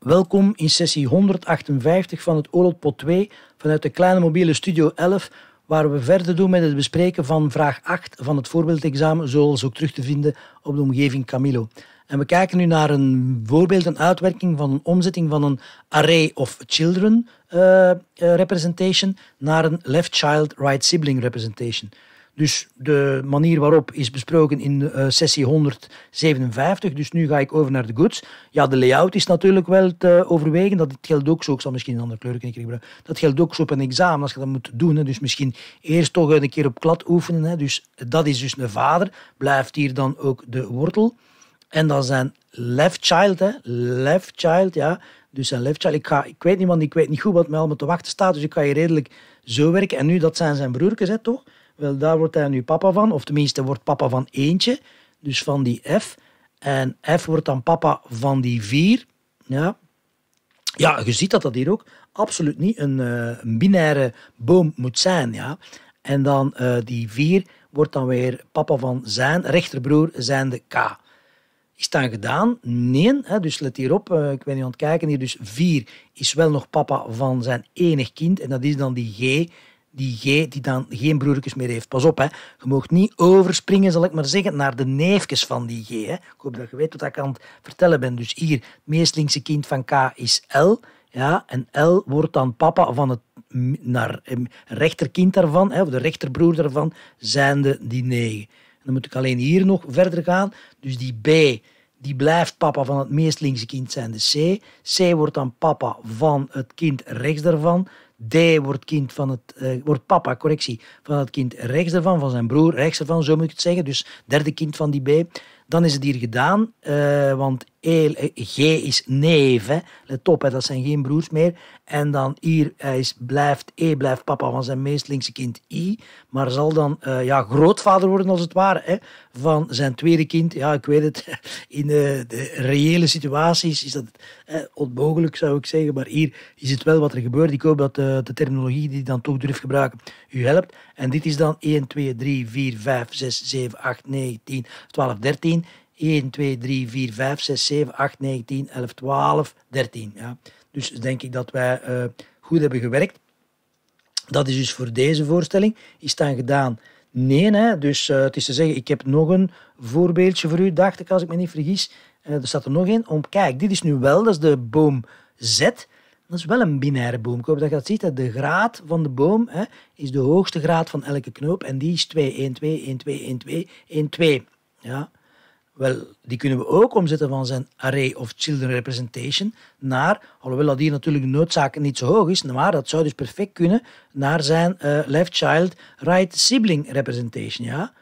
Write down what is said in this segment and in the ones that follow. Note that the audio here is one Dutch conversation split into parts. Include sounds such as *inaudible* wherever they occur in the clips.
Welkom in sessie 158 van het Oorlogpot 2 vanuit de kleine mobiele Studio 11, waar we verder doen met het bespreken van vraag 8 van het voorbeeldexamen, zoals ook terug te vinden op de omgeving Camilo. En we kijken nu naar een voorbeeld, een uitwerking van een omzetting van een array of children uh, representation naar een left child, right sibling representation. Dus de manier waarop is besproken in eh, sessie 157. Dus nu ga ik over naar de goods. Ja, de layout is natuurlijk wel te overwegen. Dat geldt ook zo. Ik zal misschien een andere kleur krijgen. Dat geldt ook zo op een examen als je dat moet doen. Hè. Dus misschien eerst toch een keer op klad oefenen. Hè. Dus dat is dus een vader. Blijft hier dan ook de wortel. En dan zijn left child, left child, ja. Dus zijn left child. Ik, weet niet, want ik weet niet goed wat mij allemaal te wachten staat. Dus ik ga je redelijk zo werken. En nu, dat zijn zijn broertjes, toch? Wel, daar wordt hij nu papa van, of tenminste wordt papa van eentje, dus van die F. En F wordt dan papa van die vier. Ja, ja je ziet dat dat hier ook absoluut niet een, uh, binaire boom moet zijn. Ja. En dan eh, die vier wordt dan weer papa van zijn rechterbroer, zijn de K. Is dan gedaan? Nee. Hè, dus let hierop, uh, eh, ik ben niet aan het kijken hier. Dus 4 is wel nog papa van zijn enig kind. En dat is dan die G die, G, die dan geen broertjes meer heeft. Pas op, hè. je mag niet overspringen, zal ik maar zeggen, naar de neefjes van die G. Hè. Ik hoop dat je weet wat ik aan het vertellen ben. Dus hier, het meest linkse kind van K is L. Ja, en L wordt dan papa van het naar, rechterkind daarvan, hè, of de rechterbroer daarvan, zijnde die 9. Dan moet ik alleen hier nog verder gaan. Dus die B die blijft papa van het meest linkse kind zijn, de C. C wordt dan papa van het kind rechts daarvan, D wordt, kind van het, eh, wordt papa, correctie, van het kind rechts ervan van zijn broer, rechts ervan, zo moet ik het zeggen. Dus derde kind van die B. Dan is het hier gedaan, uh, want e, G is neef, hè. let op, hè, dat zijn geen broers meer. En dan hier is, blijft E, blijft papa van zijn meest linkse kind I, maar zal dan uh, ja, grootvader worden als het ware hè, van zijn tweede kind. Ja, ik weet het, *laughs* in de, de reële situaties is dat onmogelijk zou ik zeggen, maar hier is het wel wat er gebeurt. Ik hoop dat de, de terminologie die ik dan toch durf gebruiken u helpt. En dit is dan 1, 2, 3, 4, 5, 6, 7, 8, 9, 10, 12, 13. 1, 2, 3, 4, 5, 6, 7, 8, 9, 10, 11, 12, 13. Ja. Dus denk ik dat wij uh, goed hebben gewerkt. Dat is dus voor deze voorstelling. Is dan gedaan? Nee, hè? dus uh, het is te zeggen, ik heb nog een voorbeeldje voor u, dacht ik, als ik me niet vergis. Uh, er staat er nog één. Om, kijk, dit is nu wel, dat is de boom Z. Dat is wel een binaire boom. Ik hoop dat je dat ziet. Dat de graad van de boom hè, is de hoogste graad van elke knoop. En die is 2, 1, 2, 1, 2, 1, 2, 1, 2. Ja. Wel, die kunnen we ook omzetten van zijn array of children representation naar, alhoewel dat hier natuurlijk de noodzaak niet zo hoog is, maar dat zou dus perfect kunnen naar zijn eh, left child right sibling representation. Ja?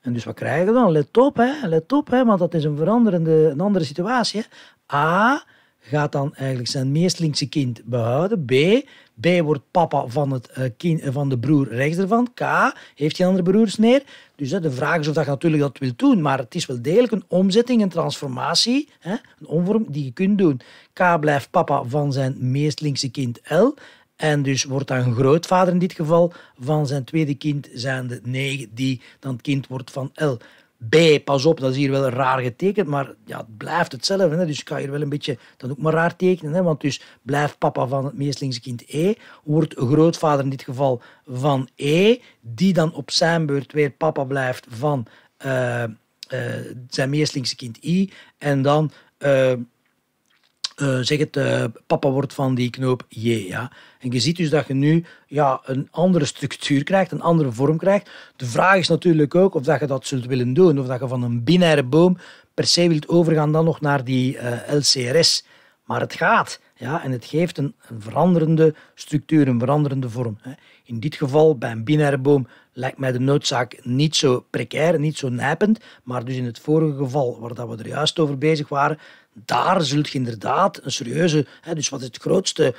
En dus wat krijgen we dan? Let op, hè? Let op hè? want dat is een veranderende een andere situatie. A gaat dan eigenlijk zijn meest linkse kind behouden. B. B wordt papa van, het, eh, kind, eh, van de broer rechts ervan. K. Heeft geen andere broers meer. Dus de vraag is of dat natuurlijk dat wil doen. Maar het is wel degelijk een omzetting, een transformatie. een omvorm die je kunt doen. K blijft papa van zijn meest linkse kind L. En dus wordt dan grootvader in dit geval van zijn tweede kind, zijn de negen, die dan het kind wordt van L. B, pas op, dat is hier wel raar getekend, maar ja, het blijft hetzelfde. Hè? Dus ik kan hier wel een beetje dat ook maar raar tekenen. Hè? Want dus blijft papa van het kind E, wordt grootvader in dit geval van E, die dan op zijn beurt weer papa blijft van uh, uh, zijn meestlingse kind I. En dan... Eh, eh, zeg het, uh, papa wordt van die knoop J. Ja. En je ziet dus dat je nu ja, een andere structuur krijgt, een andere vorm krijgt. De vraag is natuurlijk ook of dat je dat zult willen doen, of dat je van een binaire boom per se wilt overgaan dan nog naar die eh, LCRS. Maar het gaat. Ja, en het geeft een, veranderende structuur, een veranderende vorm. In dit geval, bij een binaire boom, lijkt mij de noodzaak niet zo precair, niet zo nijpend. Maar dus in het vorige geval, waar dat we er juist over bezig waren, daar zult je inderdaad een serieuze... Hè, dus wat is het grootste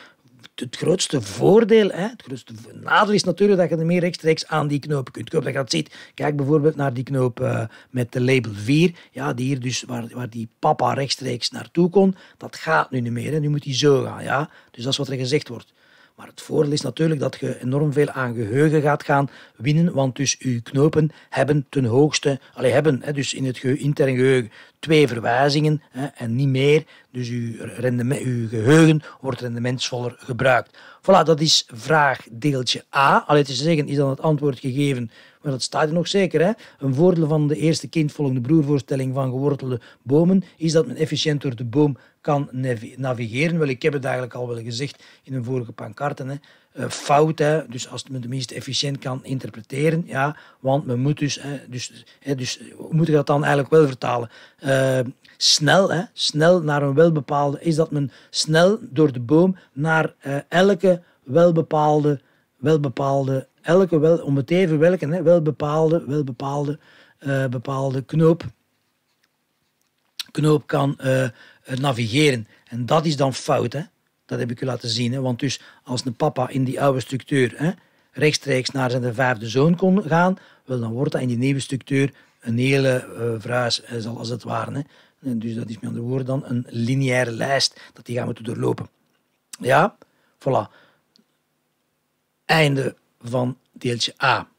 het grootste voordeel, hè, het grootste nadeel is natuurlijk dat je er meer rechtstreeks aan die knopen kunt kopen. Dat je dat ziet. Kijk bijvoorbeeld naar die knoop eh, met de label 4. Ja, die hier dus, waar, waar die papa rechtstreeks naartoe kon. Dat gaat nu niet meer. Hè. Nu moet die zo gaan. Ja? Dus dat is wat er gezegd wordt. Maar het voordeel is natuurlijk dat je enorm veel aan geheugen gaat gaan winnen, want dus je knopen hebben ten hoogste, allee, hebben hè, dus in het intern geheugen twee verwijzingen hè, en niet meer. Dus je, rendement, uw geheugen wordt rendementsvoller gebruikt. Voilà, dat is vraag deeltje A. Alleen te zeggen, is dan het antwoord gegeven maar dat staat er nog zeker. Hè? Een voordeel van de eerste kindvolgende broervoorstelling van gewortelde bomen is dat men efficiënt door de boom kan navigeren. Wel, ik heb het eigenlijk al wel gezegd in een vorige pancarte. Hè. Eh, fout, hè? dus als men tenminste efficiënt kan interpreteren. Ja, want men moet dus, hè, dus, hè, dus hoe moet ik dat dan eigenlijk wel vertalen? Eh, snel, hè? snel naar een welbepaalde, is dat men snel door de boom naar uh, elke welbepaalde, welbepaalde elke wel, om welke, hè, wel bepaalde, wel bepaalde, eh, bepaalde knoop, knoop kan eh, eh, navigeren. En dat is dan fout, hè? Dat heb ik u laten zien. Hè? Want dus als een papa in die oude structuur hè, rechtstreeks naar zijn vijfde zoon kon gaan, wel, dan wordt dat in die nieuwe structuur een hele uh, zal als het ware. Hè? En dus dat is met andere woorden dan een lineaire lijst dat die gaan moeten doorlopen. Ja, voilà. Einde van deeltje A.